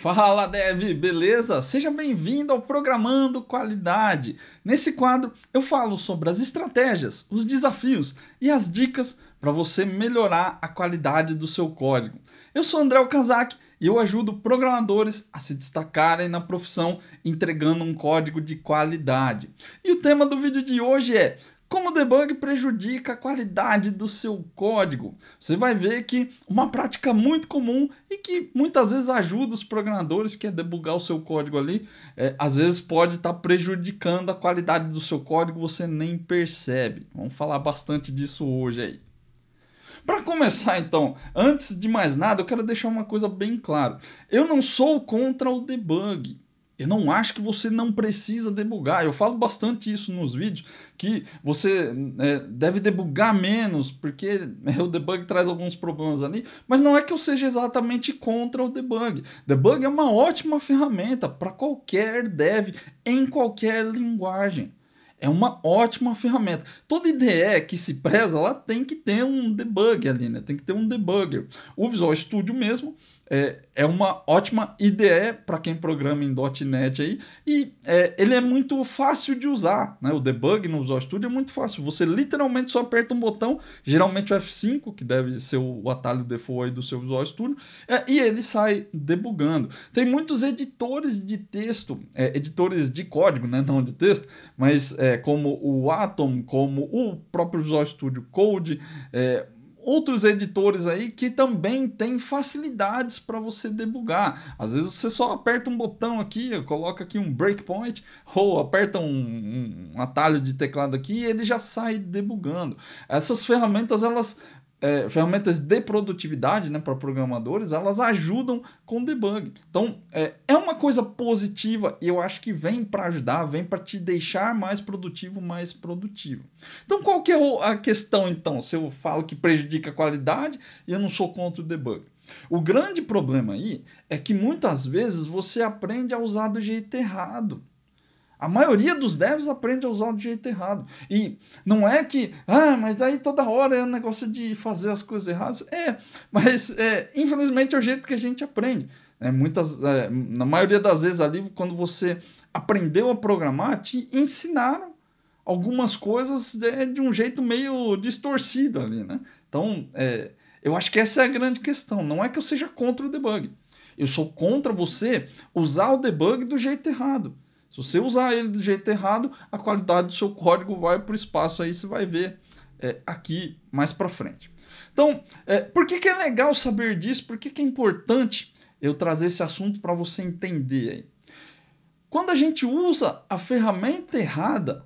Fala Dev, beleza? Seja bem-vindo ao Programando Qualidade. Nesse quadro eu falo sobre as estratégias, os desafios e as dicas para você melhorar a qualidade do seu código. Eu sou André Kazak e eu ajudo programadores a se destacarem na profissão entregando um código de qualidade. E o tema do vídeo de hoje é como o debug prejudica a qualidade do seu código? Você vai ver que uma prática muito comum e que muitas vezes ajuda os programadores, que é debugar o seu código ali, é, às vezes pode estar tá prejudicando a qualidade do seu código, você nem percebe. Vamos falar bastante disso hoje aí. Para começar, então, antes de mais nada, eu quero deixar uma coisa bem clara. Eu não sou contra o debug. Eu não acho que você não precisa debugar. Eu falo bastante isso nos vídeos, que você é, deve debugar menos, porque né, o debug traz alguns problemas ali, mas não é que eu seja exatamente contra o debug. Debug é uma ótima ferramenta para qualquer dev, em qualquer linguagem. É uma ótima ferramenta. Toda IDE que se preza, ela tem que ter um debug ali, né? Tem que ter um debugger. O Visual Studio mesmo é, é uma ótima IDE para quem programa em .NET aí, e é, ele é muito fácil de usar, né? O debug no Visual Studio é muito fácil, você literalmente só aperta um botão, geralmente o F5, que deve ser o atalho default aí do seu Visual Studio, é, e ele sai debugando. Tem muitos editores de texto, é, editores de código, né? Não de texto, mas é, como o Atom, como o próprio Visual Studio Code, é, outros editores aí que também tem facilidades para você debugar. Às vezes você só aperta um botão aqui, coloca aqui um breakpoint, ou aperta um, um atalho de teclado aqui e ele já sai debugando. Essas ferramentas elas é, ferramentas de produtividade né, para programadores, elas ajudam com o debug. Então, é, é uma coisa positiva e eu acho que vem para ajudar, vem para te deixar mais produtivo, mais produtivo. Então, qual que é a questão, então? Se eu falo que prejudica a qualidade e eu não sou contra o debug. O grande problema aí é que muitas vezes você aprende a usar do jeito errado. A maioria dos devs aprende a usar do jeito errado. E não é que, ah, mas daí toda hora é um negócio de fazer as coisas erradas. É, mas é, infelizmente é o jeito que a gente aprende. É, muitas, é, na maioria das vezes ali, quando você aprendeu a programar, te ensinaram algumas coisas de, é, de um jeito meio distorcido ali, né? Então, é, eu acho que essa é a grande questão. Não é que eu seja contra o debug. Eu sou contra você usar o debug do jeito errado. Se você usar ele do jeito errado, a qualidade do seu código vai para o espaço aí, você vai ver é, aqui mais para frente. Então, é, por que, que é legal saber disso? Por que, que é importante eu trazer esse assunto para você entender aí? Quando a gente usa a ferramenta errada,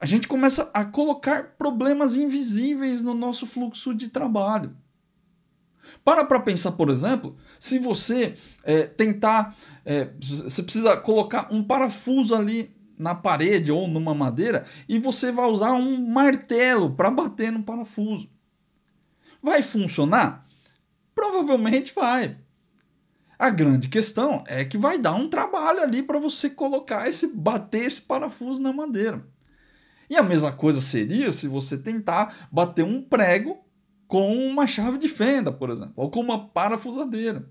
a gente começa a colocar problemas invisíveis no nosso fluxo de trabalho. Para para pensar, por exemplo, se você é, tentar, é, você precisa colocar um parafuso ali na parede ou numa madeira e você vai usar um martelo para bater no parafuso. Vai funcionar? Provavelmente vai. A grande questão é que vai dar um trabalho ali para você colocar esse bater esse parafuso na madeira. E a mesma coisa seria se você tentar bater um prego com uma chave de fenda, por exemplo, ou com uma parafusadeira.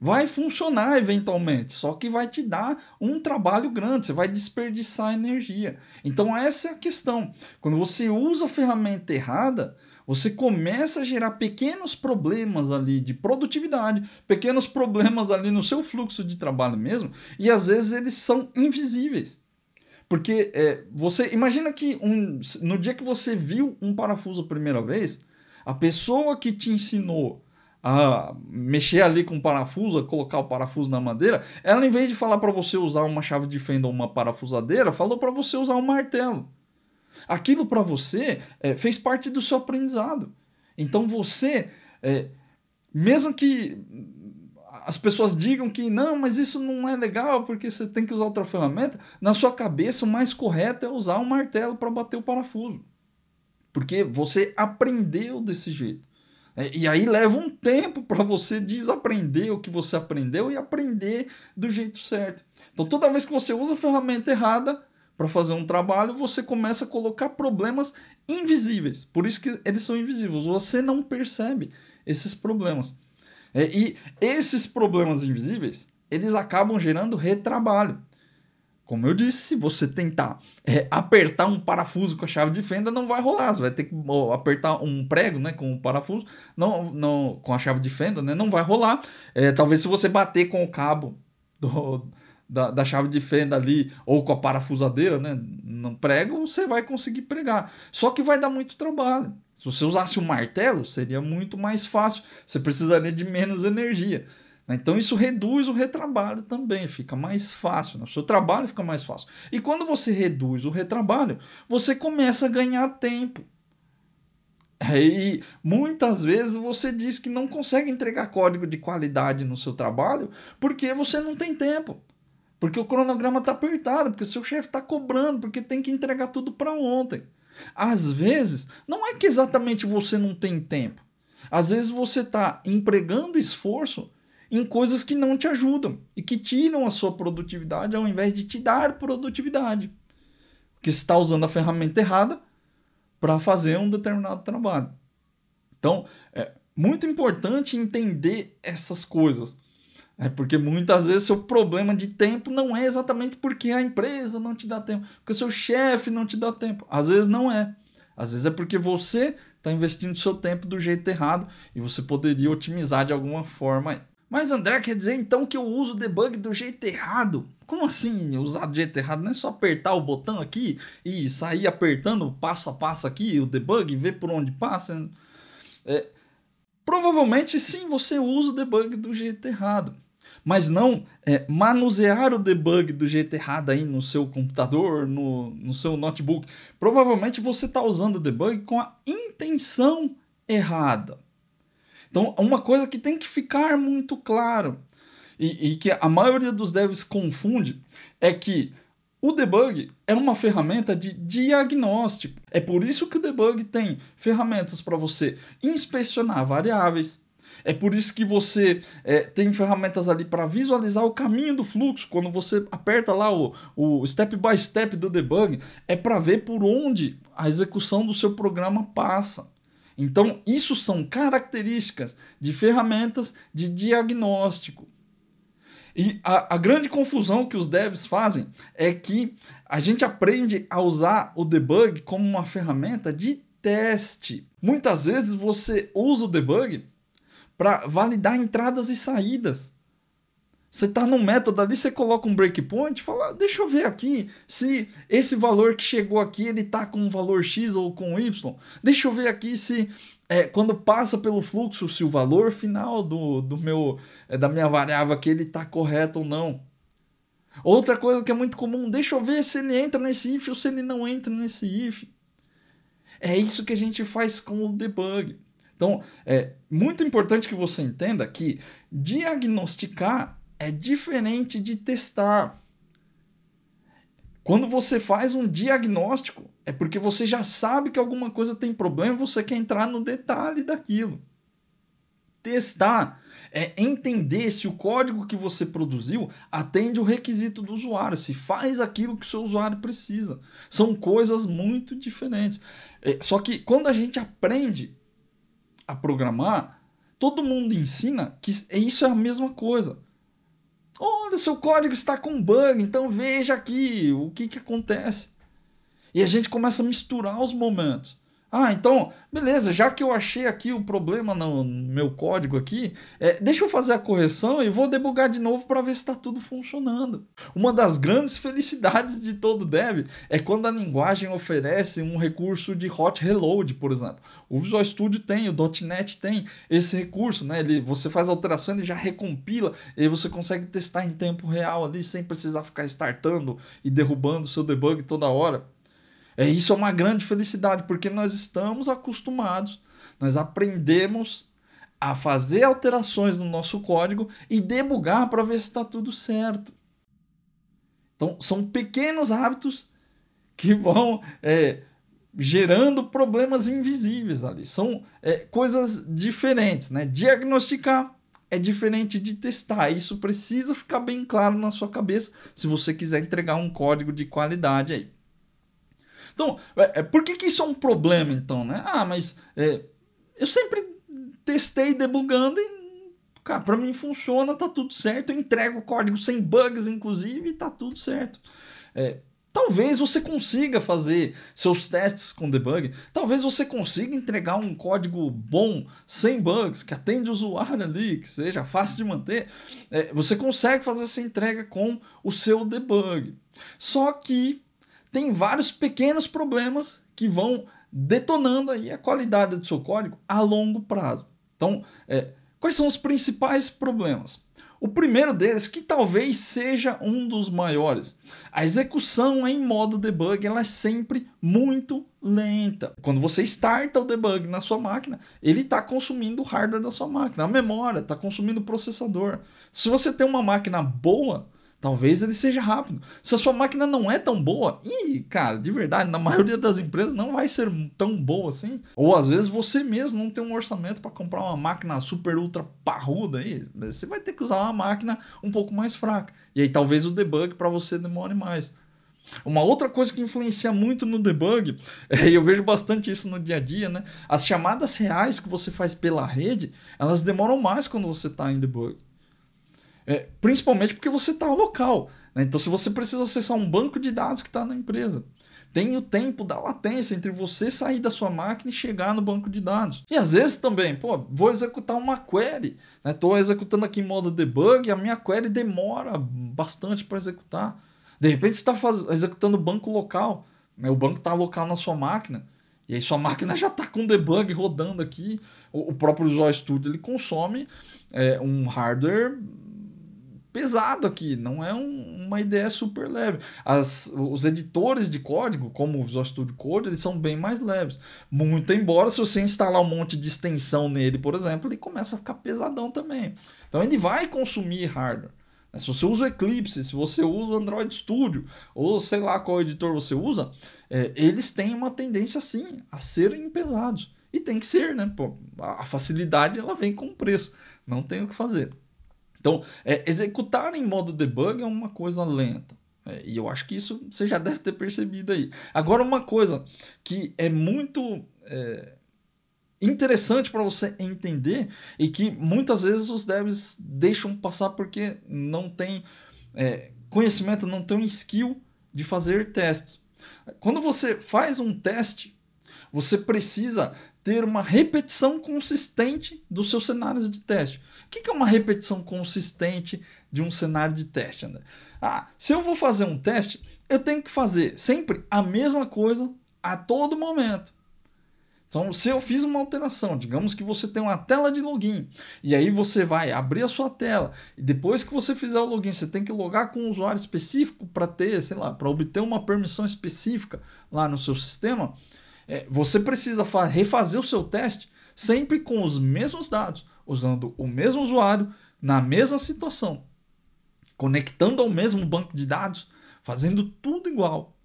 Vai funcionar eventualmente, só que vai te dar um trabalho grande, você vai desperdiçar energia. Então, essa é a questão. Quando você usa a ferramenta errada, você começa a gerar pequenos problemas ali de produtividade, pequenos problemas ali no seu fluxo de trabalho mesmo, e às vezes eles são invisíveis. Porque é, você imagina que um, no dia que você viu um parafuso a primeira vez, a pessoa que te ensinou a mexer ali com o parafuso, a colocar o parafuso na madeira, ela em vez de falar para você usar uma chave de fenda ou uma parafusadeira, falou para você usar um martelo. Aquilo para você é, fez parte do seu aprendizado. Então você, é, mesmo que as pessoas digam que não, mas isso não é legal porque você tem que usar outra ferramenta, na sua cabeça o mais correto é usar um martelo para bater o parafuso. Porque você aprendeu desse jeito. É, e aí leva um tempo para você desaprender o que você aprendeu e aprender do jeito certo. Então toda vez que você usa a ferramenta errada para fazer um trabalho, você começa a colocar problemas invisíveis. Por isso que eles são invisíveis. Você não percebe esses problemas. É, e esses problemas invisíveis, eles acabam gerando retrabalho. Como eu disse, se você tentar é, apertar um parafuso com a chave de fenda, não vai rolar. Você vai ter que apertar um prego né, com o parafuso, não, não, com a chave de fenda, né, não vai rolar. É, talvez se você bater com o cabo do, da, da, chave de fenda ali, ou com a parafusadeira, né, no prego, você vai conseguir pregar. Só que vai dar muito trabalho. Se você usasse um martelo, seria muito mais fácil. Você precisaria de menos energia. Né? Então isso reduz o retrabalho também, fica mais fácil, né? o seu trabalho fica mais fácil. E quando você reduz o retrabalho, você começa a ganhar tempo. E muitas vezes você diz que não consegue entregar código de qualidade no seu trabalho porque você não tem tempo. Porque o cronograma está apertado, porque o seu chefe está cobrando, porque tem que entregar tudo para ontem. Às vezes, não é que exatamente você não tem tempo. Às vezes você está empregando esforço em coisas que não te ajudam e que tiram a sua produtividade ao invés de te dar produtividade. Que está usando a ferramenta errada para fazer um determinado trabalho. Então, é muito importante entender essas coisas. É porque muitas vezes seu problema de tempo não é exatamente porque a empresa não te dá tempo, porque o seu chefe não te dá tempo. Às vezes não é. Às vezes é porque você está investindo seu tempo do jeito errado e você poderia otimizar de alguma forma mas André quer dizer então que eu uso o debug do jeito errado? Como assim usar do jeito errado? Não é só apertar o botão aqui e sair apertando passo a passo aqui o debug e ver por onde passa? É, provavelmente sim, você usa o debug do jeito errado. Mas não é, manusear o debug do jeito errado aí no seu computador, no, no seu notebook. Provavelmente você está usando o debug com a intenção errada. Então, uma coisa que tem que ficar muito claro e, e que a maioria dos devs confunde é que o debug é uma ferramenta de diagnóstico. É por isso que o debug tem ferramentas para você inspecionar variáveis. É por isso que você é, tem ferramentas ali para visualizar o caminho do fluxo. Quando você aperta lá o, o step by step do debug, é para ver por onde a execução do seu programa passa. Então, isso são características de ferramentas de diagnóstico. E a, a, grande confusão que os devs fazem é que a gente aprende a usar o debug como uma ferramenta de teste. Muitas vezes você usa o debug para validar entradas e saídas. Você está no método ali, você coloca um breakpoint, fala, deixa eu ver aqui se esse valor que chegou aqui ele está com um valor x ou com y. Deixa eu ver aqui se é, quando passa pelo fluxo, se o valor final do, do meu é, da minha variável aqui ele está correto ou não. Outra coisa que é muito comum, deixa eu ver se ele entra nesse if ou se ele não entra nesse if. É isso que a gente faz com o debug. Então, é muito importante que você entenda que diagnosticar é diferente de testar. Quando você faz um diagnóstico, é porque você já sabe que alguma coisa tem problema e você quer entrar no detalhe daquilo. Testar é entender se o código que você produziu atende o requisito do usuário, se faz aquilo que o seu usuário precisa. São coisas muito diferentes. É, só que quando a gente aprende a programar, todo mundo ensina que isso é a mesma coisa. Olha, seu código está com bug, então veja aqui o que, que acontece. E a gente começa a misturar os momentos. Ah, então, beleza, já que eu achei aqui o problema no meu código aqui, é, deixa eu fazer a correção e vou debugar de novo para ver se está tudo funcionando. Uma das grandes felicidades de todo dev é quando a linguagem oferece um recurso de hot reload, por exemplo. O Visual Studio tem, o .NET tem esse recurso, né? Ele, você faz alteração, ele já recompila e você consegue testar em tempo real ali, sem precisar ficar startando e derrubando o seu debug toda hora. É, isso é uma grande felicidade, porque nós estamos acostumados, nós aprendemos a fazer alterações no nosso código e debugar para ver se está tudo certo. Então, são pequenos hábitos que vão é, gerando problemas invisíveis ali. São é, coisas diferentes. Né? Diagnosticar é diferente de testar. Isso precisa ficar bem claro na sua cabeça se você quiser entregar um código de qualidade aí. Então, é, é, por que, que isso é um problema, então, né? Ah, mas é, eu sempre testei debugando e, cara, pra mim funciona, tá tudo certo. Eu entrego o código sem bugs, inclusive, e tá tudo certo. É, Talvez você consiga fazer seus testes com debug, talvez você consiga entregar um código bom, sem bugs, que atende o usuário ali, que seja fácil de manter. É, você consegue fazer essa entrega com o seu debug. Só que tem vários pequenos problemas que vão detonando aí a qualidade do seu código a longo prazo. Então, é, quais são os principais problemas? O primeiro deles, que talvez seja um dos maiores, a execução em modo debug ela é sempre muito lenta. Quando você starta o debug na sua máquina, ele está consumindo o hardware da sua máquina, a memória, está consumindo o processador. Se você tem uma máquina boa, Talvez ele seja rápido. Se a sua máquina não é tão boa, e cara, de verdade, na maioria das empresas não vai ser tão boa assim. Ou às vezes você mesmo não tem um orçamento para comprar uma máquina super ultra parruda aí, você vai ter que usar uma máquina um pouco mais fraca. E aí talvez o debug para você demore mais. Uma outra coisa que influencia muito no debug, e eu vejo bastante isso no dia a dia, né? As chamadas reais que você faz pela rede, elas demoram mais quando você está em debug. É, principalmente porque você está local. Né? Então, se você precisa acessar um banco de dados que está na empresa, tem o tempo da latência entre você sair da sua máquina e chegar no banco de dados. E às vezes também, pô, vou executar uma query, estou né? executando aqui em modo debug, a minha query demora bastante para executar. De repente, você está faz... executando banco local, né? o banco está local na sua máquina. E aí sua máquina já está com debug rodando aqui. O, próprio Visual Studio ele consome é, um hardware pesado aqui, não é um, uma ideia super leve. As, os editores de código, como o Visual Studio Code, eles são bem mais leves. Muito embora, se você instalar um monte de extensão nele, por exemplo, ele começa a ficar pesadão também. Então ele vai consumir hardware. Né? Se você usa o Eclipse, se você usa o Android Studio, ou sei lá qual editor você usa, é, eles têm uma tendência sim a serem pesados. E tem que ser, né? Pô, a facilidade ela vem com preço. Não tem o que fazer. Então, é, executar em modo debug é uma coisa lenta. É, e eu acho que isso você já deve ter percebido aí. Agora, uma coisa que é muito é, interessante para você entender e que muitas vezes os devs deixam passar porque não tem é, conhecimento, não tem skill de fazer testes. Quando você faz um teste, você precisa ter uma repetição consistente dos seus cenários de teste. O que é uma repetição consistente de um cenário de teste, André? Ah, se eu vou fazer um teste, eu tenho que fazer sempre a mesma coisa a todo momento. Então, se eu fiz uma alteração, digamos que você tem uma tela de login, e aí você vai abrir a sua tela, e depois que você fizer o login, você tem que logar com um usuário específico para ter, sei lá, para obter uma permissão específica lá no seu sistema é, você precisa refazer o seu teste sempre com os mesmos dados, usando o mesmo usuário, na mesma situação, conectando ao mesmo banco de dados, fazendo tudo igual.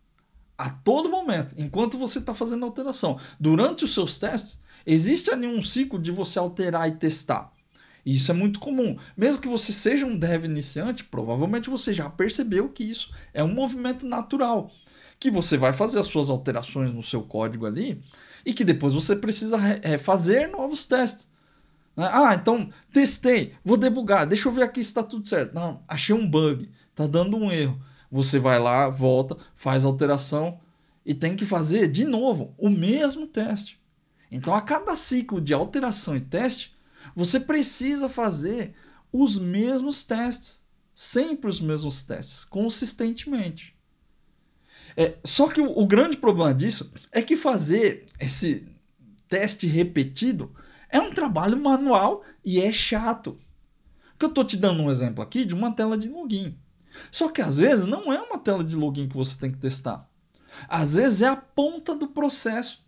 A todo momento, enquanto você está fazendo a alteração. Durante os seus testes, existe ali um ciclo de você alterar e testar. Isso é muito comum. Mesmo que você seja um dev iniciante, provavelmente você já percebeu que isso é um movimento natural que você vai fazer as suas alterações no seu código ali e que depois você precisa fazer novos testes. Né? Ah, então testei, vou debugar, deixa eu ver aqui se está tudo certo. Não, achei um bug, está dando um erro. Você vai lá, volta, faz a alteração e tem que fazer de novo o mesmo teste. Então, a cada ciclo de alteração e teste, você precisa fazer os mesmos testes, sempre os mesmos testes, consistentemente. É, só que o, o grande problema disso é que fazer esse teste repetido é um trabalho manual e é chato. Que eu estou te dando um exemplo aqui de uma tela de login. Só que às vezes não é uma tela de login que você tem que testar. Às vezes é a ponta do processo.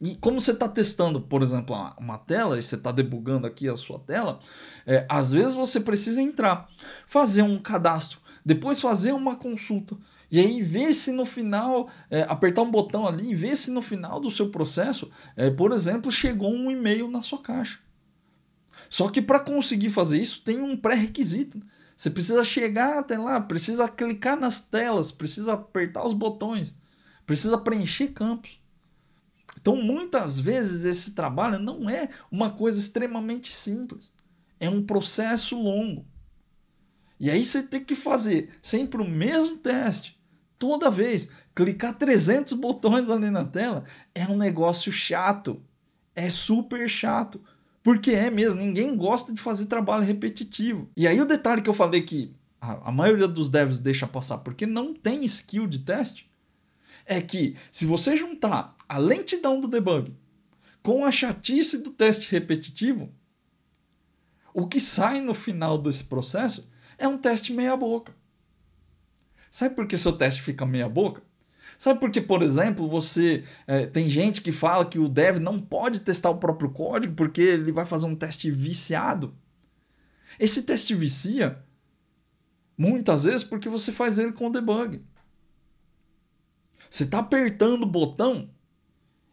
E como você está testando, por exemplo, uma tela, e você está debugando aqui a sua tela, é, às vezes você precisa entrar, fazer um cadastro, depois fazer uma consulta, e aí, ver se no final, é, apertar um botão ali, e ver se no final do seu processo, é, por exemplo, chegou um e-mail na sua caixa. Só que para conseguir fazer isso, tem um pré-requisito. Você precisa chegar até lá, precisa clicar nas telas, precisa apertar os botões, precisa preencher campos. Então, muitas vezes, esse trabalho não é uma coisa extremamente simples. É um processo longo. E aí você tem que fazer sempre o mesmo teste, toda vez. Clicar 300 botões ali na tela é um negócio chato. É super chato. Porque é mesmo, ninguém gosta de fazer trabalho repetitivo. E aí o detalhe que eu falei que a, a maioria dos devs deixa passar porque não tem skill de teste é que se você juntar a lentidão do debug com a chatice do teste repetitivo, o que sai no final desse processo é um teste meia boca. Sabe por que seu teste fica meia boca? Sabe por que, por exemplo, você é, tem gente que fala que o dev não pode testar o próprio código porque ele vai fazer um teste viciado? Esse teste vicia muitas vezes porque você faz ele com o debug. Você está apertando o botão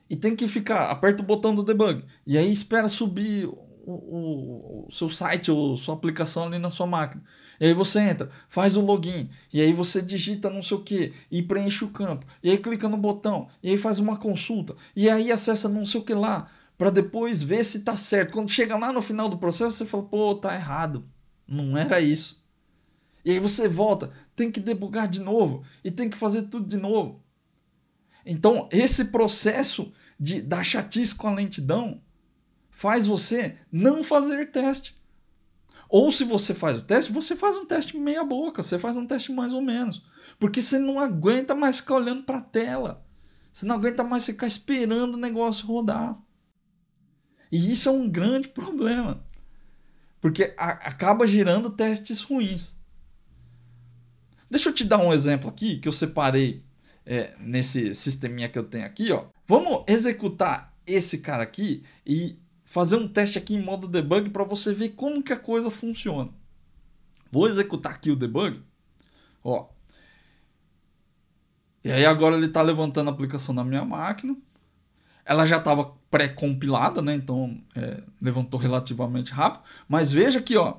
e tem que ficar, aperta o botão do debug e aí espera subir o, o, o seu site ou sua aplicação ali na sua máquina. E aí você entra, faz o login, e aí você digita não sei o que, e preenche o campo, e aí clica no botão, e aí faz uma consulta, e aí acessa não sei o que lá, para depois ver se tá certo. Quando chega lá no final do processo, você fala, pô, tá errado. Não era isso. E aí você volta, tem que debugar de novo, e tem que fazer tudo de novo. Então, esse processo de, da chatice com a lentidão faz você não fazer teste. Ou se você faz o teste, você faz um teste meia boca, você faz um teste mais ou menos. Porque você não aguenta mais ficar olhando para a tela. Você não aguenta mais ficar esperando o negócio rodar. E isso é um grande problema. Porque a, acaba gerando testes ruins. Deixa eu te dar um exemplo aqui que eu separei é, nesse sisteminha que eu tenho aqui. Ó. Vamos executar esse cara aqui e fazer um teste aqui em modo debug para você ver como que a coisa funciona. Vou executar aqui o debug. Ó. E aí agora ele está levantando a aplicação na minha máquina. Ela já estava pré-compilada, né? Então é, levantou relativamente rápido. Mas veja aqui, ó.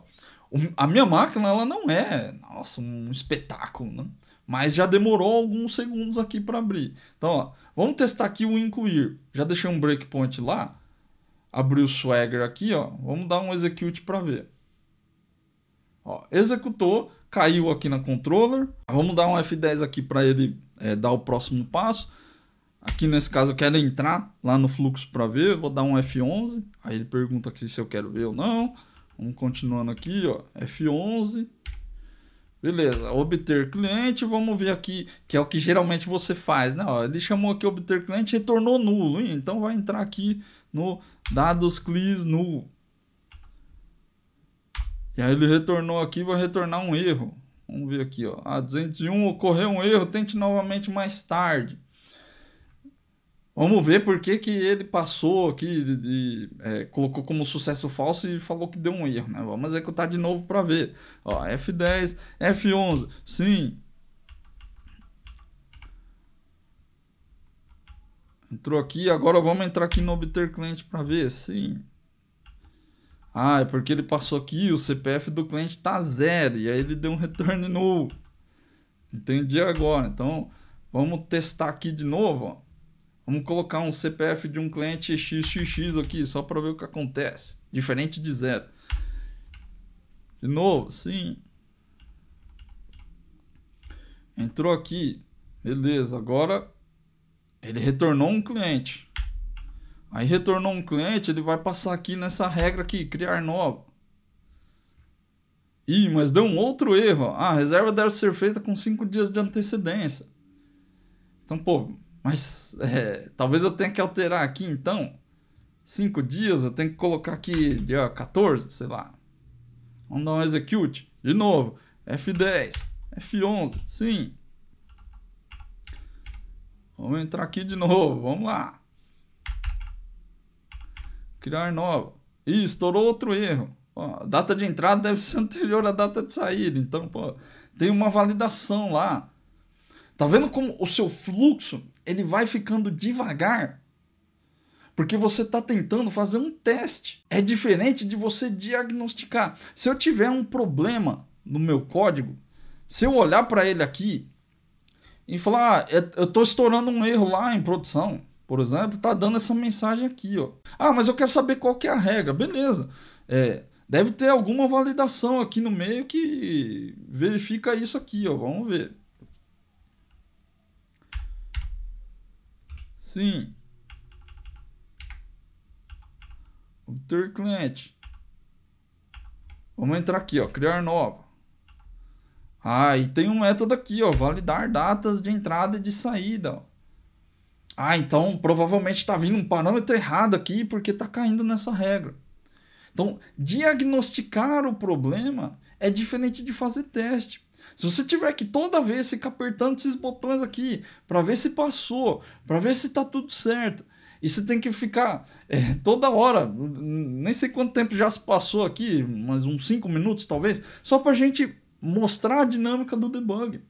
A minha máquina ela não é, nossa, um espetáculo, né? mas já demorou alguns segundos aqui para abrir. Então, ó, vamos testar aqui o incluir. Já deixei um breakpoint lá abrir o Swagger aqui, ó, vamos dar um execute para ver. Ó, executou, caiu aqui na controller. Vamos dar um F10 aqui para ele é, dar o próximo passo. Aqui nesse caso eu quero entrar lá no fluxo para ver, vou dar um F11. Aí ele pergunta aqui se eu quero ver ou não. Vamos continuando aqui, ó, F11. Beleza, obter cliente, vamos ver aqui, que é o que geralmente você faz, né? Ó, ele chamou aqui obter cliente, retornou nulo, hein? então vai entrar aqui no dados clis null. E aí ele retornou aqui, vai retornar um erro. Vamos ver aqui, ó. A 201 ocorreu um erro, tente novamente mais tarde. Vamos ver por que, que ele passou aqui, de, de é, colocou como sucesso falso e falou que deu um erro, né? Vamos executar de novo para ver. Ó, F10, F11, sim, Entrou aqui, agora vamos entrar aqui no obter cliente para ver sim Ah, é porque ele passou aqui, o CPF do cliente tá zero, e aí ele deu um retorno novo. Entendi agora. Então, vamos testar aqui de novo, ó. Vamos colocar um CPF de um cliente XXX aqui, só para ver o que acontece. Diferente de zero. De novo, sim. Entrou aqui. Beleza, agora ele retornou um cliente. Aí retornou um cliente, ele vai passar aqui nessa regra aqui, criar nova. Ih, mas deu um outro erro. Ah, a reserva deve ser feita com 5 dias de antecedência. Então, pô, mas é, talvez eu tenha que alterar aqui então. 5 dias, eu tenho que colocar aqui dia 14, sei lá. Vamos dar um execute. De novo, F10, F11, sim. Vamos entrar aqui de novo. Vamos lá. Criar nova. Ih, estourou outro erro. Ó, data de entrada deve ser anterior à data de saída. Então, pô, tem uma validação lá. Tá vendo como o seu fluxo ele vai ficando devagar? Porque você está tentando fazer um teste. É diferente de você diagnosticar. Se eu tiver um problema no meu código, se eu olhar para ele aqui e falar, ah, é, eu tô estourando um erro lá em produção, por exemplo, tá dando essa mensagem aqui, ó. Ah, mas eu quero saber qual que é a regra. Beleza. É, deve ter alguma validação aqui no meio que verifica isso aqui, ó. Vamos ver. Sim. Obter cliente. Vamos entrar aqui, ó, criar nova. Ah, e tem um método aqui, ó, validar datas de entrada e de saída. Ó. Ah, então provavelmente está vindo um parâmetro errado aqui porque está caindo nessa regra. Então, diagnosticar o problema é diferente de fazer teste. Se você tiver que toda vez ficar apertando esses botões aqui para ver se passou, para ver se está tudo certo, e você tem que ficar é, toda hora, nem sei quanto tempo já se passou aqui, mas uns 5 minutos talvez, só para a gente mostrar a dinâmica do debug.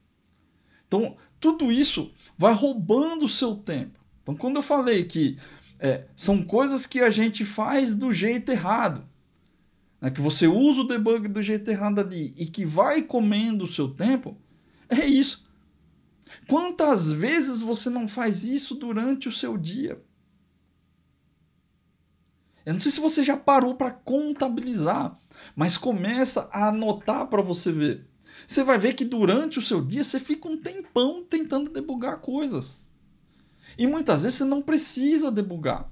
Então, tudo isso vai roubando o seu tempo. Então, quando eu falei que é, são coisas que a gente faz do jeito errado, né, que você usa o debug do jeito errado ali e que vai comendo o seu tempo, é isso. Quantas vezes você não faz isso durante o seu dia? Eu não sei se você já parou para contabilizar mas começa a anotar para você ver. Você vai ver que durante o seu dia você fica um tempão tentando debugar coisas. E muitas vezes você não precisa debugar.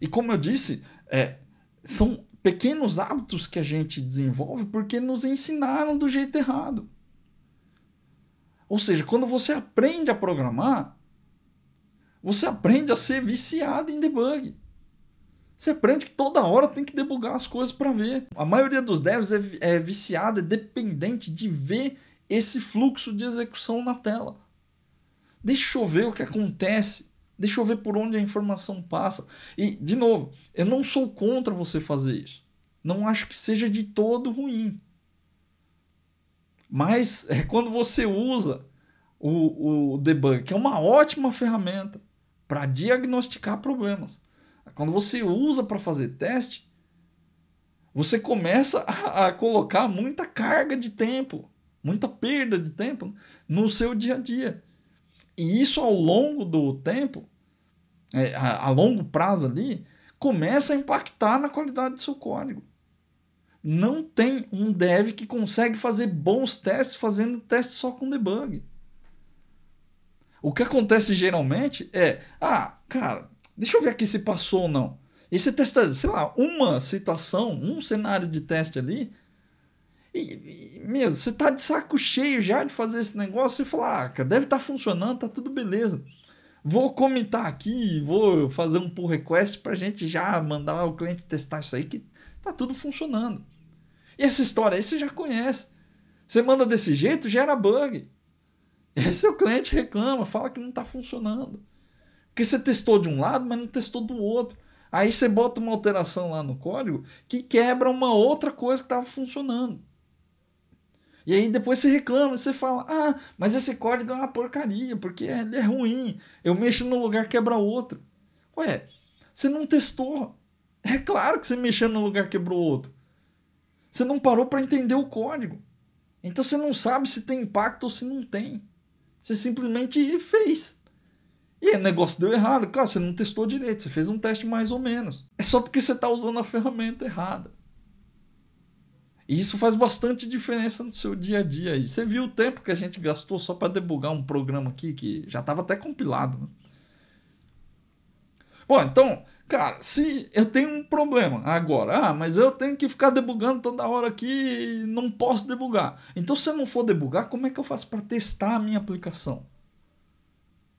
E como eu disse, é, são pequenos hábitos que a gente desenvolve porque nos ensinaram do jeito errado. Ou seja, quando você aprende a programar, você aprende a ser viciado em debug. Você aprende que toda hora tem que debugar as coisas para ver. A maioria dos devs é, é viciada, é dependente de ver esse fluxo de execução na tela. Deixa eu ver o que acontece. Deixa eu ver por onde a informação passa. E, de novo, eu não sou contra você fazer isso. Não acho que seja de todo ruim. Mas é quando você usa o, o debug, que é uma ótima ferramenta para diagnosticar problemas. Quando você usa para fazer teste, você começa a, a, colocar muita carga de tempo, muita perda de tempo no seu dia a dia. E isso ao longo do tempo, é, a, a longo prazo ali, começa a impactar na qualidade do seu código. Não tem um dev que consegue fazer bons testes fazendo teste só com debug. O que acontece geralmente é, ah, cara, Deixa eu ver aqui se passou ou não. E você testa, sei lá, uma situação, um cenário de teste ali. E, e meu, você tá de saco cheio já de fazer esse negócio você fala, ah, cara, deve estar tá funcionando, tá tudo beleza. Vou comentar aqui, vou fazer um pull request pra gente já mandar o cliente testar isso aí que tá tudo funcionando. E essa história aí você já conhece. Você manda desse jeito, gera bug. E aí seu cliente reclama, fala que não tá funcionando. Porque você testou de um lado, mas não testou do outro. Aí você bota uma alteração lá no código que quebra uma outra coisa que estava funcionando. E aí depois você reclama, você fala: "Ah, mas esse código é uma porcaria, porque é, ele é ruim. Eu mexo num lugar quebra outro". Ué, você não testou. É claro que você mexeu num lugar quebrou outro. Você não parou para entender o código. Então você não sabe se tem impacto ou se não tem. Você simplesmente fez o negócio deu errado. Cara, você não testou direito, você fez um teste mais ou menos. É só porque você está usando a ferramenta errada. E isso faz bastante diferença no seu dia a dia. E você viu o tempo que a gente gastou só para debugar um programa aqui que já estava até compilado. Né? Bom, então, cara, se eu tenho um problema agora, ah, mas eu tenho que ficar debugando toda hora aqui e não posso debugar. Então, se eu não for debugar, como é que eu faço para testar a minha aplicação?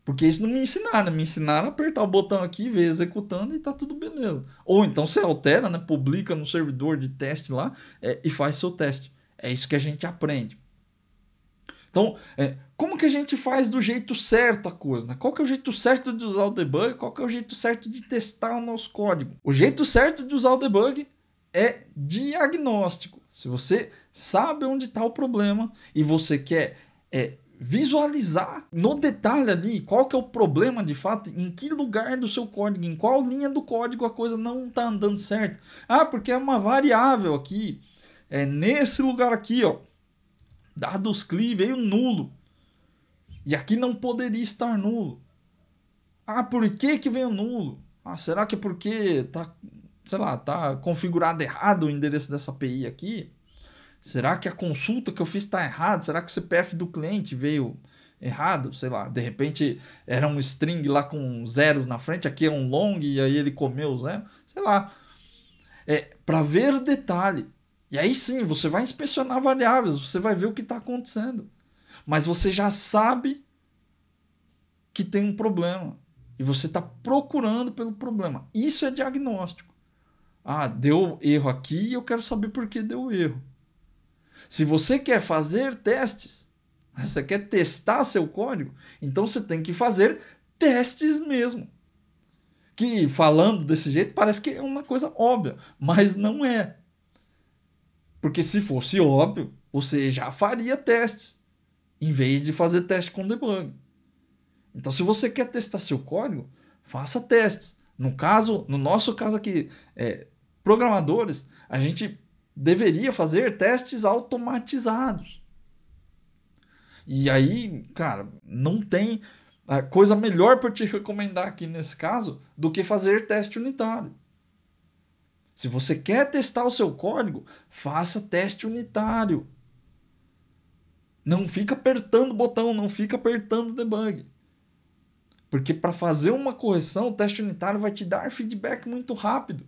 Porque isso não me ensinaram, me ensinaram a apertar o botão aqui, ver executando e tá tudo beleza. Ou então você altera, né? Publica no servidor de teste lá é, e faz seu teste. É isso que a gente aprende. Então, é, como que a gente faz do jeito certo a coisa? Né? Qual que é o jeito certo de usar o debug? Qual que é o jeito certo de testar o nosso código? O jeito certo de usar o debug é diagnóstico. Se você sabe onde está o problema e você quer é, visualizar no detalhe ali qual que é o problema de fato, em que lugar do seu código, em qual linha do código a coisa não está andando certo. Ah, porque é uma variável aqui, é nesse lugar aqui, ó, dados cli veio nulo. E aqui não poderia estar nulo. Ah, por que que veio nulo? Ah, será que é porque tá, sei lá, tá configurado errado o endereço dessa API aqui? Será que a consulta que eu fiz está errada? Será que o CPF do cliente veio errado? Sei lá, de repente era um string lá com zeros na frente, aqui é um long e aí ele comeu o zero. Sei lá. É, para ver o detalhe. E aí sim, você vai inspecionar variáveis, você vai ver o que está acontecendo. Mas você já sabe que tem um problema. E você está procurando pelo problema. Isso é diagnóstico. Ah, deu erro aqui e eu quero saber por que deu erro. Se você quer fazer testes, ah, você quer testar seu código, então você tem que fazer testes mesmo. Que falando desse jeito parece que é uma coisa óbvia, mas não é. Porque se fosse óbvio, você já faria testes, em vez de fazer teste com debug. Então, se você quer testar seu código, faça testes. No caso, no nosso caso aqui, é, programadores, a gente deveria fazer testes automatizados. E aí, cara, não tem é, coisa melhor para te recomendar aqui nesse caso do que fazer teste unitário. Se você quer testar o seu código, faça teste unitário. Não fica apertando o botão, não fica apertando o debug. Porque para fazer uma correção, o teste unitário vai te dar feedback muito rápido.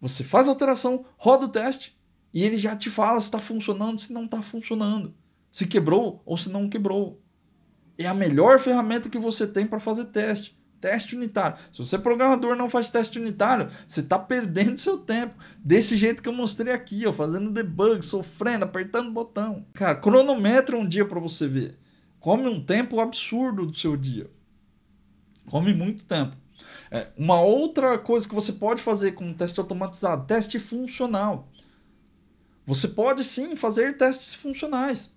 Você faz a alteração, roda o teste e ele já te fala se está funcionando, se não está funcionando, se quebrou ou se não quebrou. É a melhor ferramenta que você tem para fazer teste. Teste unitário. Se você é programador não faz teste unitário, você está perdendo seu tempo. Desse jeito que eu mostrei aqui, ó, fazendo debug, sofrendo, apertando botão. Cara, cronometra um dia para você ver. Come um tempo absurdo do seu dia. Come muito tempo. É, uma outra coisa que você pode fazer com um teste automatizado, teste funcional. Você pode sim fazer testes funcionais.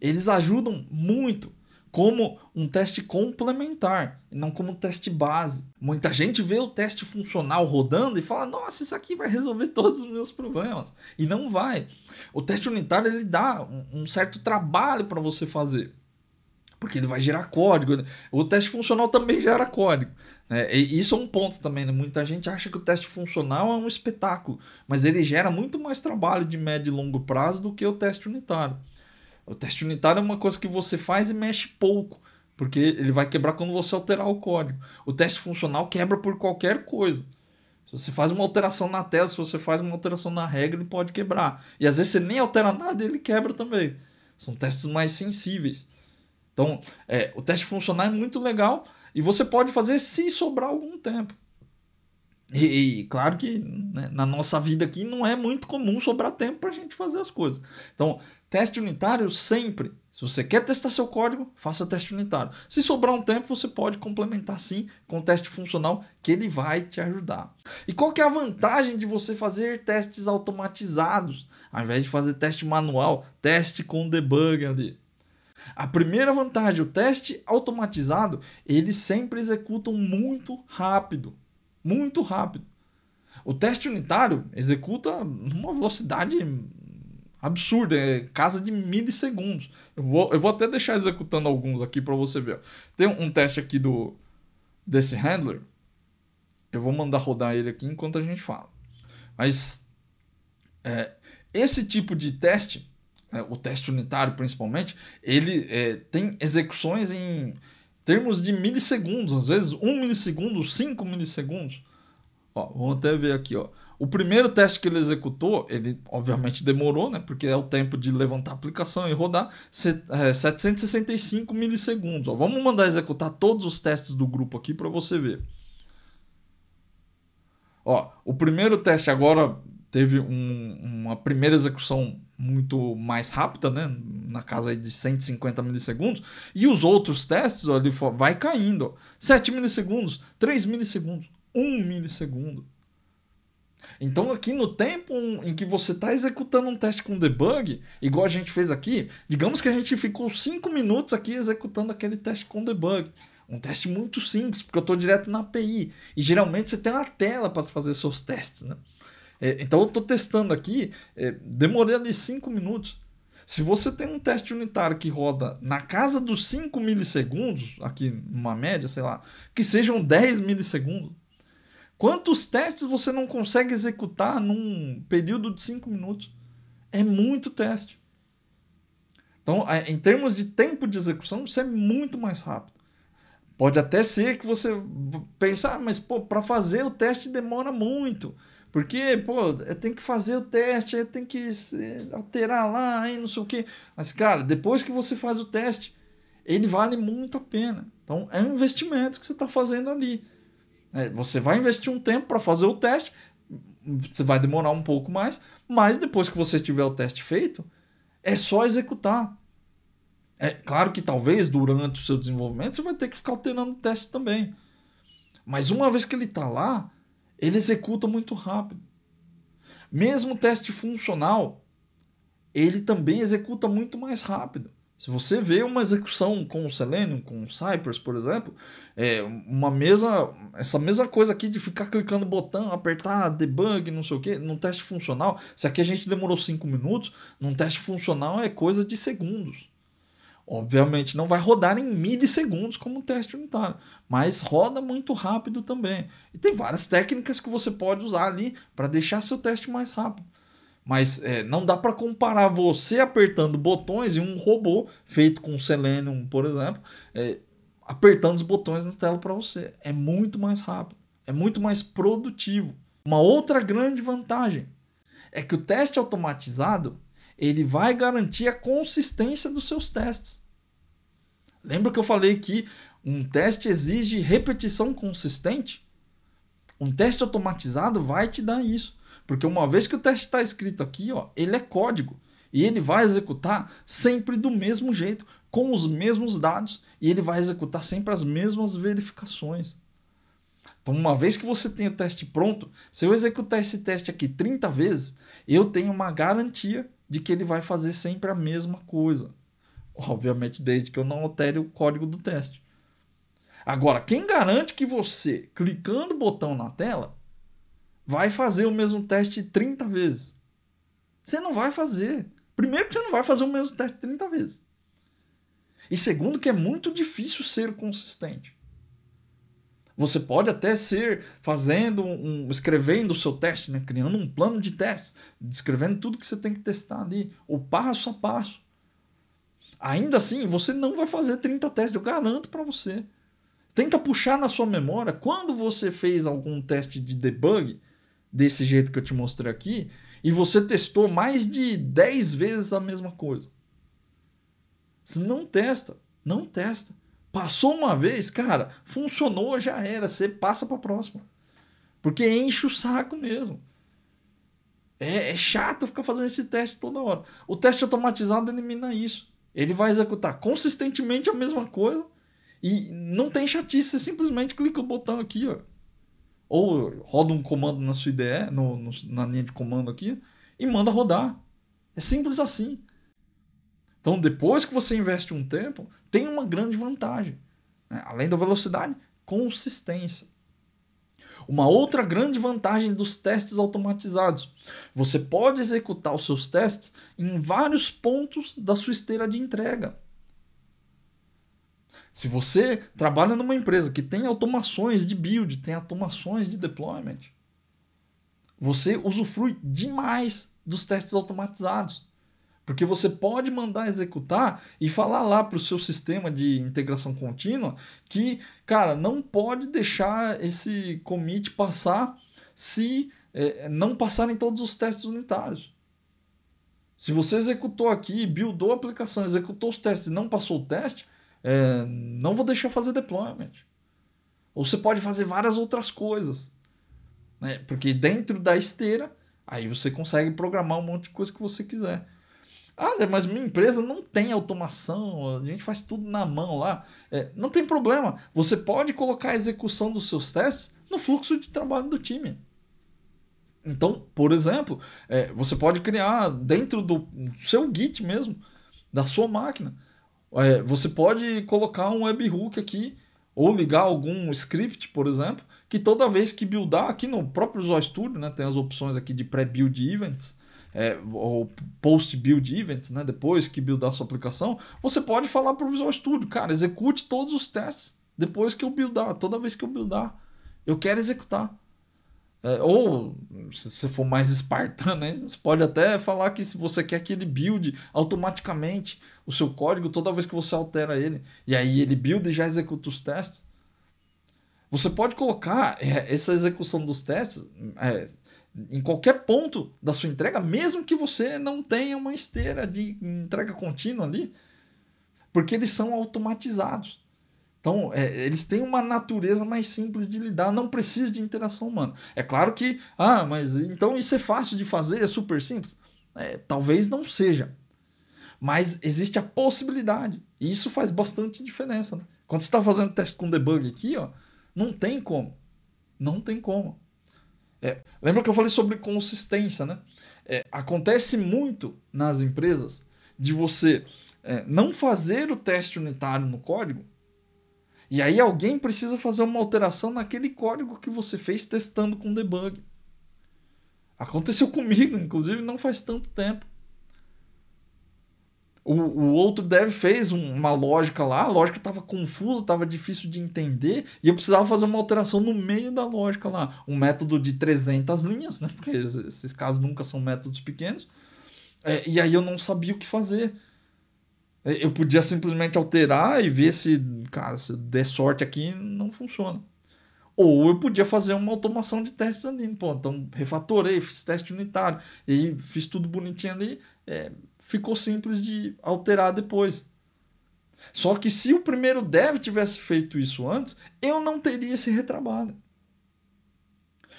Eles ajudam muito como um teste complementar, não como um teste base. Muita gente vê o teste funcional rodando e fala: "Nossa, isso aqui vai resolver todos os meus problemas". E não vai. O teste unitário ele dá um certo trabalho para você fazer, porque ele vai gerar código. O teste funcional também gera código, é, isso é um ponto também, né? Muita gente acha que o teste funcional é um espetáculo, mas ele gera muito mais trabalho de médio e longo prazo do que o teste unitário. O teste unitário é uma coisa que você faz e mexe pouco, porque ele vai quebrar quando você alterar o código. O teste funcional quebra por qualquer coisa. Se você faz uma alteração na tela, se você faz uma alteração na regra, ele pode quebrar. E às vezes você nem altera nada e ele quebra também. São testes mais sensíveis. Então, é, o teste funcional é muito legal, e você pode fazer se sobrar algum tempo. E, e claro que né, na nossa vida aqui não é muito comum sobrar tempo para a gente fazer as coisas. Então, teste unitário sempre. Se você quer testar seu código, faça teste unitário. Se sobrar um tempo, você pode complementar sim com teste funcional, que ele vai te ajudar. E qual que é a vantagem de você fazer testes automatizados? Ao invés de fazer teste manual, teste com debug ali. A primeira vantagem, o teste automatizado, eles sempre executam muito rápido. Muito rápido. O teste unitário executa numa velocidade absurda, é casa de milissegundos. Eu vou, eu vou até deixar executando alguns aqui para você ver. Tem um teste aqui do desse handler. Eu vou mandar rodar ele aqui enquanto a gente fala. Mas é, esse tipo de teste é, o teste unitário principalmente, ele é, tem execuções em termos de milissegundos, às vezes 1 milissegundo, 5 milissegundos. Ó, vamos até ver aqui, ó. O primeiro teste que ele executou, ele obviamente demorou, né? Porque é o tempo de levantar a aplicação e rodar, 765 é, milissegundos. Ó. Vamos mandar executar todos os testes do grupo aqui para você ver. Ó, o primeiro teste agora teve um, uma primeira execução muito mais rápida, né? Na casa de 150 milissegundos. E os outros testes, ali vai caindo. Ó, 7 milissegundos, 3 milissegundos, 1 milissegundo. Então, aqui no tempo em que você está executando um teste com debug, igual a gente fez aqui, digamos que a gente ficou 5 minutos aqui executando aquele teste com debug. Um teste muito simples, porque eu estou direto na API. E geralmente você tem uma tela para fazer seus testes. Né? É, então eu estou testando aqui, é, demorei ali 5 minutos. Se você tem um teste unitário que roda na casa dos 5 milissegundos, aqui numa média, sei lá, que sejam 10 milissegundos, quantos testes você não consegue executar num período de 5 minutos? É muito teste. Então, é, em termos de tempo de execução, você é muito mais rápido. Pode até ser que você pense, ah, mas para fazer o teste demora muito. Porque, pô, tem que fazer o teste, tem que alterar lá, aí não sei o quê. Mas, cara, depois que você faz o teste, ele vale muito a pena. Então, é um investimento que você está fazendo ali. É, você vai investir um tempo para fazer o teste, você vai demorar um pouco mais, mas depois que você tiver o teste feito, é só executar. É claro que talvez durante o seu desenvolvimento você vai ter que ficar alterando o teste também. Mas uma vez que ele está lá, ele executa muito rápido. Mesmo o teste funcional, ele também executa muito mais rápido. Se você vê uma execução com o Selenium, com o Cypress, por exemplo, é uma mesma, essa mesma coisa aqui de ficar clicando botão, apertar debug, não sei o que, num teste funcional, se aqui a gente demorou 5 minutos, num teste funcional é coisa de segundos. Obviamente não vai rodar em milissegundos como um teste unitário, mas roda muito rápido também. E tem várias técnicas que você pode usar ali para deixar seu teste mais rápido. Mas é, não dá para comparar você apertando botões e um robô feito com Selenium, por exemplo, é, apertando os botões na tela para você. É muito mais rápido, é muito mais produtivo. Uma outra grande vantagem é que o teste automatizado ele vai garantir a consistência dos seus testes. Lembra que eu falei que um teste exige repetição consistente? Um teste automatizado vai te dar isso. Porque uma vez que o teste está escrito aqui, ó, ele é código. E ele vai executar sempre do mesmo jeito, com os mesmos dados. E ele vai executar sempre as mesmas verificações. Então, uma vez que você tem o teste pronto, se eu executar esse teste aqui 30 vezes, eu tenho uma garantia de que ele vai fazer sempre a mesma coisa. Obviamente, desde que eu não altere o código do teste. Agora, quem garante que você, clicando o botão na tela, vai fazer o mesmo teste 30 vezes? Você não vai fazer. Primeiro que você não vai fazer o mesmo teste 30 vezes. E segundo que é muito difícil ser consistente. Você pode até ser fazendo um, escrevendo o seu teste, né? criando um plano de teste, descrevendo tudo que você tem que testar ali, o passo a passo. Ainda assim, você não vai fazer 30 testes, eu garanto para você. Tenta puxar na sua memória quando você fez algum teste de debug desse jeito que eu te mostrei aqui e você testou mais de 10 vezes a mesma coisa. Você não testa, não testa. Passou uma vez, cara, funcionou, já era. Você passa para próxima. Porque enche o saco mesmo. É, é, chato ficar fazendo esse teste toda hora. O teste automatizado elimina isso. Ele vai executar consistentemente a mesma coisa e não tem chatice. Você simplesmente clica o botão aqui, ó. Ou roda um comando na sua IDE, no, no, na linha de comando aqui, e manda rodar. É simples assim. Então, depois que você investe um tempo, tem uma grande vantagem. Né? Além da velocidade, consistência. Uma outra grande vantagem dos testes automatizados: você pode executar os seus testes em vários pontos da sua esteira de entrega. Se você trabalha numa empresa que tem automações de build, tem automações de deployment, você usufrui demais dos testes automatizados. Porque você pode mandar executar e falar lá para o seu sistema de integração contínua que, cara, não pode deixar esse commit passar se é, não passarem todos os testes unitários. Se você executou aqui, buildou a aplicação, executou os testes e não passou o teste, é, não vou deixar fazer deployment. Ou você pode fazer várias outras coisas. Né? Porque dentro da esteira, aí você consegue programar um monte de coisa que você quiser. Ah, mas minha empresa não tem automação, a gente faz tudo na mão lá. É, não tem problema. Você pode colocar a execução dos seus testes no fluxo de trabalho do time. Então, por exemplo, é, você pode criar dentro do seu Git mesmo, da sua máquina. É, você pode colocar um webhook aqui, ou ligar algum script, por exemplo, que toda vez que buildar, aqui no próprio Visual Studio, né, tem as opções aqui de pré-build events é, ou post-build events, né? depois que buildar sua aplicação, você pode falar para o Visual Studio, cara, execute todos os testes depois que eu buildar, toda vez que eu buildar, eu quero executar. É, ou, se você for mais espartano, né? você pode até falar que se você quer que ele build automaticamente o seu código toda vez que você altera ele, e aí ele build e já executa os testes. Você pode colocar é, essa execução dos testes, é, em qualquer ponto da sua entrega, mesmo que você não tenha uma esteira de entrega contínua ali, porque eles são automatizados. Então, é, eles têm uma natureza mais simples de lidar, não precisa de interação humana. É claro que, ah, mas então isso é fácil de fazer, é super simples? É, talvez não seja. Mas existe a possibilidade. E isso faz bastante diferença. Né? Quando você está fazendo teste com debug aqui, ó, não tem como. Não tem como. É, lembra que eu falei sobre consistência, né? É, acontece muito nas empresas de você é, não fazer o teste unitário no código e aí alguém precisa fazer uma alteração naquele código que você fez testando com debug. Aconteceu comigo, inclusive, não faz tanto tempo. O, o outro dev fez uma lógica lá, a lógica estava confusa, estava difícil de entender, e eu precisava fazer uma alteração no meio da lógica lá. Um método de 300 linhas, né? Porque esses casos nunca são métodos pequenos. É, e aí eu não sabia o que fazer. É, eu podia simplesmente alterar e ver se, cara, se der sorte aqui, não funciona. Ou eu podia fazer uma automação de testes ali. Pô, então refatorei, fiz teste unitário, e fiz tudo bonitinho ali. É, ficou simples de alterar depois. Só que se o primeiro dev tivesse feito isso antes, eu não teria esse retrabalho.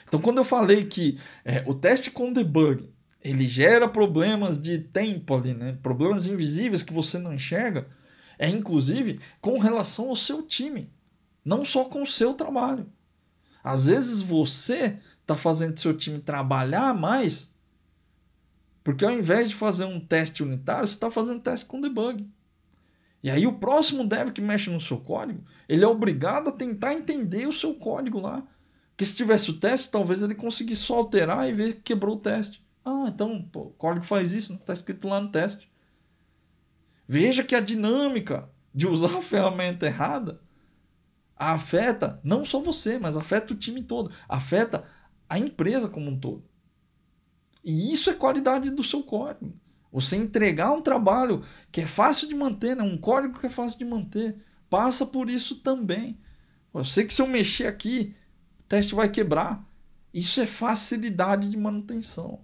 Então, quando eu falei que é, o teste com debug ele gera problemas de tempo ali, né? problemas invisíveis que você não enxerga, é inclusive com relação ao seu time, não só com o seu trabalho. Às vezes você está fazendo seu time trabalhar mais porque ao invés de fazer um teste unitário, você está fazendo teste com debug. E aí o próximo dev que mexe no seu código, ele é obrigado a tentar entender o seu código lá. Que se tivesse o teste, talvez ele conseguisse só alterar e ver que quebrou o teste. Ah, então pô, o código faz isso, está escrito lá no teste. Veja que a dinâmica de usar a ferramenta errada afeta não só você, mas afeta o time todo, afeta a empresa como um todo. E isso é qualidade do seu código. Você entregar um trabalho que é fácil de manter, né? um código que é fácil de manter. Passa por isso também. Eu sei que se eu mexer aqui, o teste vai quebrar. Isso é facilidade de manutenção.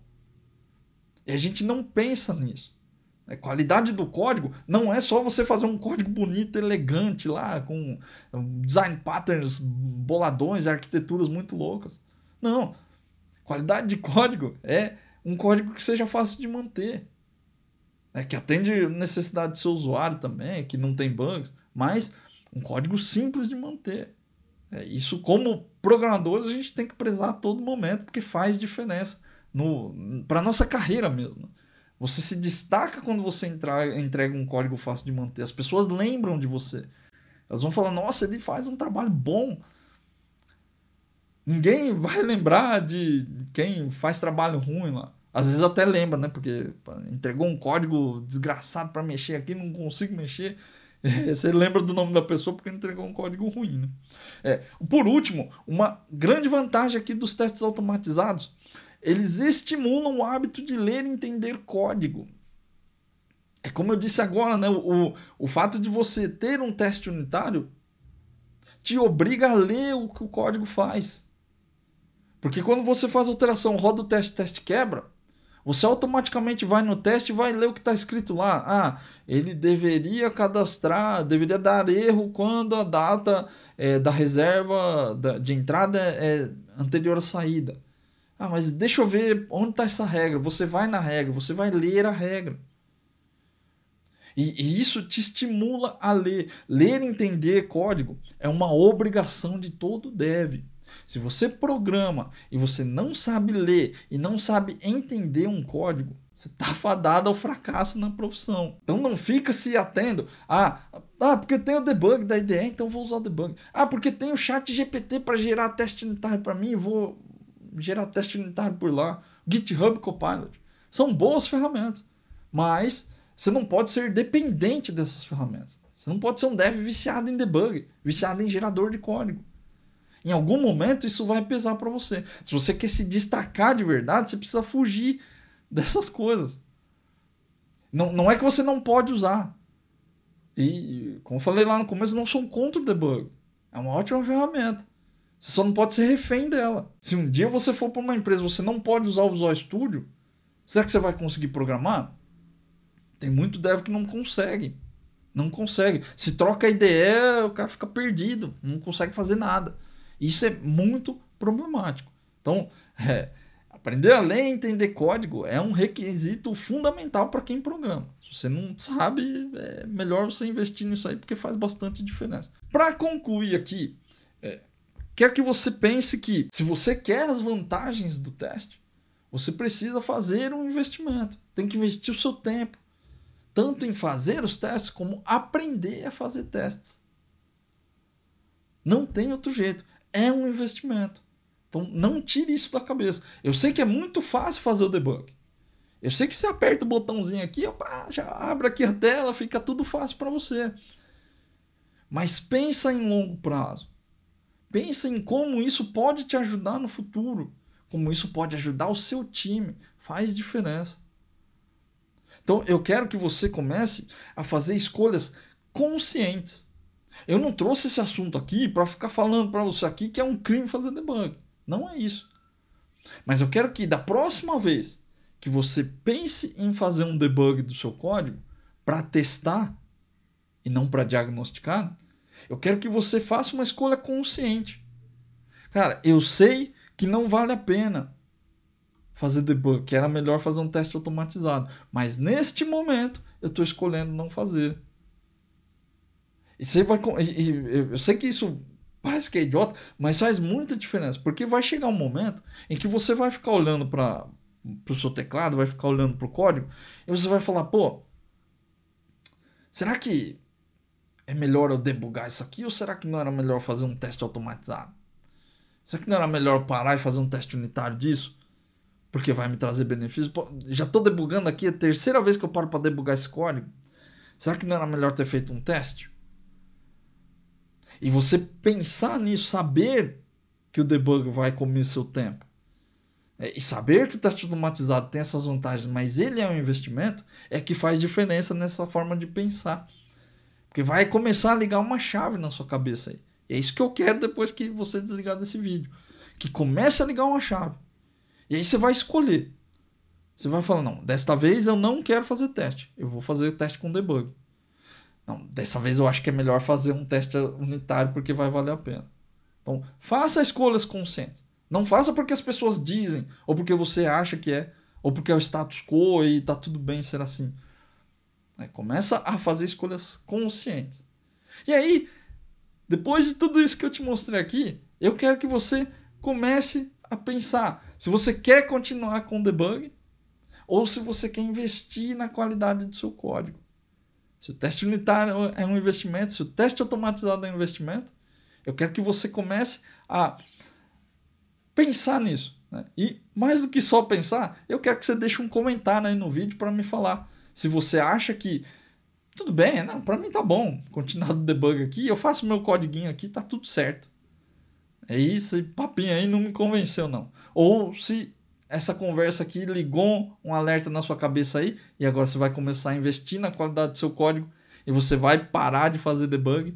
E a gente não pensa nisso. A qualidade do código não é só você fazer um código bonito, elegante lá, com design patterns boladões, arquiteturas muito loucas. Não. Qualidade de código é um código que seja fácil de manter, né? que atende necessidade do seu usuário também, que não tem bugs, mas um código simples de manter. É, isso, como programadores, a gente tem que prezar a todo momento, porque faz diferença para a nossa carreira mesmo. Você se destaca quando você entrar, entrega um código fácil de manter. As pessoas lembram de você. Elas vão falar: nossa, ele faz um trabalho bom. Ninguém vai lembrar de quem faz trabalho ruim lá. Às vezes até lembra, né? Porque entregou um código desgraçado para mexer aqui, não consigo mexer. Você lembra do nome da pessoa porque entregou um código ruim, né? É. Por último, uma grande vantagem aqui dos testes automatizados, eles estimulam o hábito de ler e entender código. É como eu disse agora, né? O, o, o fato de você ter um teste unitário te obriga a ler o que o código faz. Porque quando você faz alteração, roda o teste, teste quebra, você automaticamente vai no teste e vai ler o que está escrito lá. Ah, ele deveria cadastrar, deveria dar erro quando a data é, da reserva de entrada é, é anterior à saída. Ah, mas deixa eu ver onde está essa regra. Você vai na regra, você vai ler a regra. E, e isso te estimula a ler. Ler e entender código é uma obrigação de todo dev. Se você programa e você não sabe ler e não sabe entender um código, você está fadado ao fracasso na profissão. Então não fica se atendo. Ah, ah, porque tem o debug da IDE, então vou usar o debug. Ah, porque tem o chat GPT para gerar teste unitário para mim, vou gerar teste unitário por lá. GitHub Copilot. São boas ferramentas, mas você não pode ser dependente dessas ferramentas. Você não pode ser um dev viciado em debug, viciado em gerador de código. Em algum momento isso vai pesar para você. Se você quer se destacar de verdade, você precisa fugir dessas coisas. Não, não é que você não pode usar. E, como eu falei lá no começo, não sou contra o debug. É uma ótima ferramenta. Você só não pode ser refém dela. Se um dia você for para uma empresa você não pode usar o Visual Studio, será que você vai conseguir programar? Tem muito dev que não consegue. Não consegue. Se troca a IDE, o cara fica perdido. Não consegue fazer nada. Isso é muito problemático. Então, é, aprender a ler e entender código é um requisito fundamental para quem programa. Se você não sabe, é melhor você investir nisso aí, porque faz bastante diferença. Para concluir aqui, é, quero que você pense que se você quer as vantagens do teste, você precisa fazer um investimento. Tem que investir o seu tempo, tanto em fazer os testes como aprender a fazer testes. Não tem outro jeito é um investimento. Então não tire isso da cabeça. Eu sei que é muito fácil fazer o debug. Eu sei que você aperta o botãozinho aqui, opa, já abre aqui a tela, fica tudo fácil para você. Mas pensa em longo prazo. Pensa em como isso pode te ajudar no futuro, como isso pode ajudar o seu time. Faz diferença. Então eu quero que você comece a fazer escolhas conscientes. Eu não trouxe esse assunto aqui para ficar falando para você aqui que é um crime fazer debug. Não é isso. Mas eu quero que da próxima vez que você pense em fazer um debug do seu código para testar e não para diagnosticar, eu quero que você faça uma escolha consciente. Cara, eu sei que não vale a pena fazer debug, que era melhor fazer um teste automatizado, mas neste momento eu estou escolhendo não fazer. E você vai. E, eu sei que isso parece que é idiota, mas faz muita diferença. Porque vai chegar um momento em que você vai ficar olhando para o seu teclado, vai ficar olhando para o código, e você vai falar, pô, será que é melhor eu debugar isso aqui ou será que não era melhor fazer um teste automatizado? Será que não era melhor parar e fazer um teste unitário disso? Porque vai me trazer benefício? Pô, já estou debugando aqui, é a terceira vez que eu paro para debugar esse código. Será que não era melhor ter feito um teste? E você pensar nisso, saber que o debug vai comer seu tempo. É, e saber que o tá teste automatizado tem essas vantagens, mas ele é um investimento, é que faz diferença nessa forma de pensar. Porque vai começar a ligar uma chave na sua cabeça aí. E é isso que eu quero depois que você desligar desse vídeo. Que comece a ligar uma chave. E aí você vai escolher. Você vai falar, não, desta vez eu não quero fazer teste. Eu vou fazer teste com debug. Não, dessa vez eu acho que é melhor fazer um teste unitário porque vai valer a pena. Então, faça escolhas conscientes. Não faça porque as pessoas dizem, ou porque você acha que é, ou porque é o status quo e tá tudo bem ser assim. É, começa a fazer escolhas conscientes. E aí, depois de tudo isso que eu te mostrei aqui, eu quero que você comece a pensar se você quer continuar com o debug ou se você quer investir na qualidade do seu código. Se o teste unitário é, é um investimento, se o teste automatizado é um investimento, eu quero que você comece a pensar nisso. Né? E mais do que só pensar, eu quero que você deixe um comentário aí no vídeo para me falar se você acha que tudo bem, né? para mim tá bom, continuar o debug aqui, eu faço meu codiguinho aqui, tá tudo certo. É isso, esse papinho aí não me convenceu não. Ou se essa conversa aqui ligou um alerta na sua cabeça aí e agora você vai começar a investir na qualidade do seu código e você vai parar de fazer debug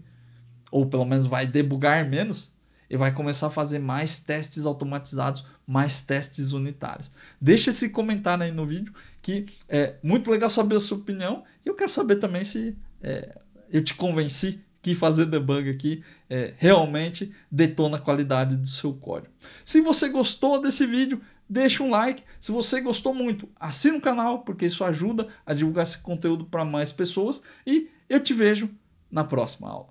ou pelo menos vai debugar menos e vai começar a fazer mais testes automatizados, mais testes unitários. Deixa esse comentário aí no vídeo que é muito legal saber a sua opinião e eu quero saber também se é, eu te convenci que fazer debug aqui é, realmente detona a qualidade do seu código. Se você gostou desse vídeo, deixa um like se você gostou muito. Assina o canal, porque isso ajuda a divulgar esse conteúdo para mais pessoas. E eu te vejo na próxima aula.